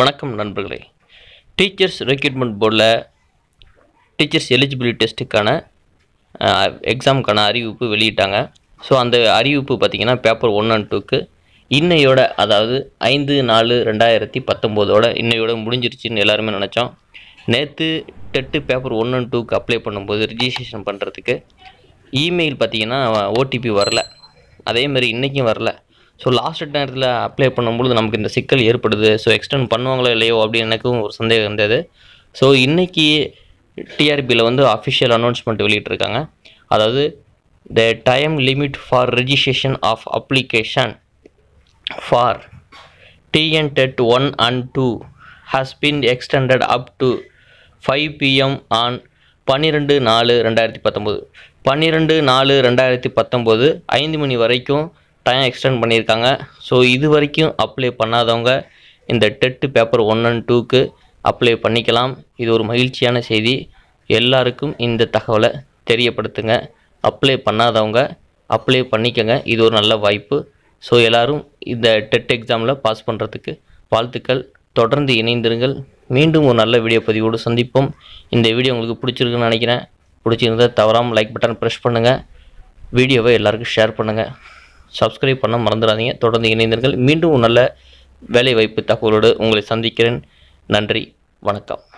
வணக்கம் நண்பர்களே teachers recruitment போர்டில் டீச்சர்ஸ் எலிஜிபிலிட்டி டெஸ்ட்டுக்கான எக்ஸாமுக்கான அறிவிப்பு வெளியிட்டாங்க ஸோ அந்த அறிவிப்பு பார்த்திங்கன்னா பேப்பர் ஒன் அண்ட் டூக்கு இன்னையோட அதாவது ஐந்து நாலு ரெண்டாயிரத்தி பத்தொம்போதோட இன்னையோட முடிஞ்சிருச்சுன்னு எல்லாருமே நினச்சோம் நேற்று டெட்டு பேப்பர் ஒன் அண்ட் டூக்கு அப்ளை பண்ணும்போது ரிஜிஸ்ட்ரேஷன் பண்ணுறதுக்கு இமெயில் பார்த்திங்கன்னா ஓடிபி வரல அதேமாதிரி இன்றைக்கும் வரல ஸோ லாஸ்ட் நேரத்தில் அப்ளை பண்ணும்பொழுது நமக்கு இந்த சிக்கல் ஏற்படுது ஸோ எக்ஸ்டெண்ட் பண்ணுவாங்களோ இல்லையோ அப்படின்னு எனக்கும் ஒரு சந்தேகம் இருந்தது ஸோ இன்றைக்கி டிஆர்பியில் வந்து அஃபிஷியல் அனௌன்ஸ்மெண்ட் வெளியிட்ருக்காங்க அதாவது the time limit for registration of application for TN TET one and two has been extended up to five PM on பன்னிரெண்டு நாலு ரெண்டாயிரத்தி பத்தொம்போது பன்னிரெண்டு நாலு ரெண்டாயிரத்தி பத்தொம்போது ஐந்து மணி வரைக்கும் டைம் எக்ஸ்டெண்ட் பண்ணியிருக்காங்க ஸோ இது வரைக்கும் அப்ளை பண்ணாதவங்க இந்த டெட்டு பேப்பர் ஒன் அண்ட் டூக்கு அப்ளை பண்ணிக்கலாம் இது ஒரு மகிழ்ச்சியான செய்தி எல்லாருக்கும் இந்த தகவலை தெரியப்படுத்துங்க அப்ளை பண்ணாதவங்க அப்ளை பண்ணிக்கங்க இது ஒரு நல்ல வாய்ப்பு ஸோ எல்லோரும் இந்த டெட் எக்ஸாமில் பாஸ் பண்ணுறதுக்கு வாழ்த்துக்கள் தொடர்ந்து இணைந்திருங்கள் மீண்டும் ஒரு நல்ல வீடியோ பதிவோடு சந்திப்போம் இந்த வீடியோ உங்களுக்கு பிடிச்சிருக்குன்னு நினைக்கிறேன் பிடிச்சிருந்தால் தவறாமல் லைக் பட்டன் ப்ரெஷ் பண்ணுங்கள் வீடியோவை எல்லாருக்கும் ஷேர் பண்ணுங்கள் சப்ஸ்கிரைப் பண்ண மறந்துடாதீங்க தொடர்ந்து இணைந்தீர்கள் மீண்டும் நல்ல வேலை வாய்ப்பு தகவலோடு உங்களை சந்திக்கிறேன் நன்றி வணக்கம்